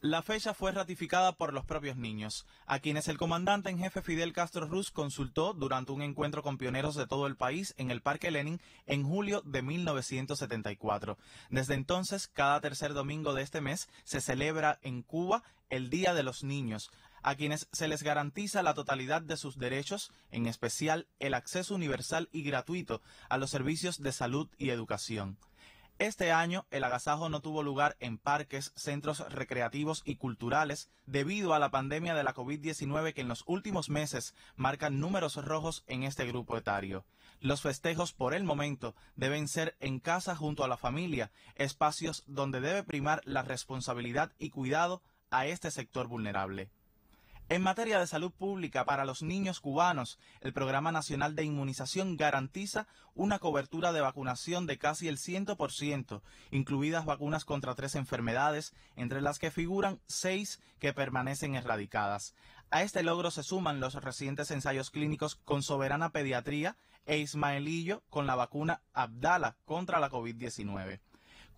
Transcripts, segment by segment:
La fecha fue ratificada por los propios niños, a quienes el comandante en jefe Fidel Castro Ruz consultó durante un encuentro con pioneros de todo el país en el Parque Lenin en julio de 1974. Desde entonces, cada tercer domingo de este mes se celebra en Cuba el Día de los Niños, a quienes se les garantiza la totalidad de sus derechos, en especial el acceso universal y gratuito a los servicios de salud y educación. Este año el agasajo no tuvo lugar en parques, centros recreativos y culturales debido a la pandemia de la COVID-19 que en los últimos meses marca números rojos en este grupo etario. Los festejos por el momento deben ser en casa junto a la familia, espacios donde debe primar la responsabilidad y cuidado a este sector vulnerable. En materia de salud pública para los niños cubanos, el Programa Nacional de Inmunización garantiza una cobertura de vacunación de casi el 100%, incluidas vacunas contra tres enfermedades, entre las que figuran seis que permanecen erradicadas. A este logro se suman los recientes ensayos clínicos con Soberana Pediatría e Ismaelillo con la vacuna Abdala contra la COVID-19.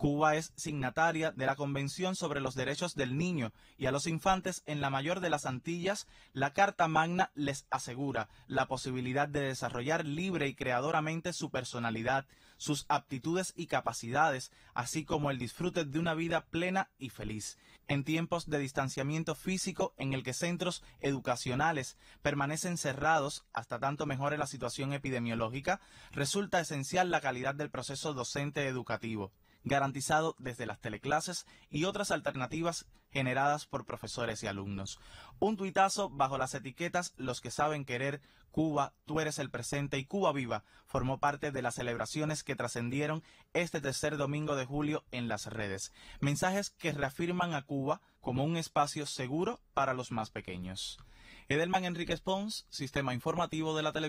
Cuba es signataria de la Convención sobre los Derechos del Niño y a los infantes en la mayor de las Antillas, la Carta Magna les asegura la posibilidad de desarrollar libre y creadoramente su personalidad, sus aptitudes y capacidades, así como el disfrute de una vida plena y feliz. En tiempos de distanciamiento físico en el que centros educacionales permanecen cerrados hasta tanto mejore la situación epidemiológica, resulta esencial la calidad del proceso docente educativo garantizado desde las teleclases y otras alternativas generadas por profesores y alumnos. Un tuitazo bajo las etiquetas Los que saben querer, Cuba, tú eres el presente y Cuba viva formó parte de las celebraciones que trascendieron este tercer domingo de julio en las redes. Mensajes que reafirman a Cuba como un espacio seguro para los más pequeños. Edelman Enrique Spons, Sistema Informativo de la Televisión.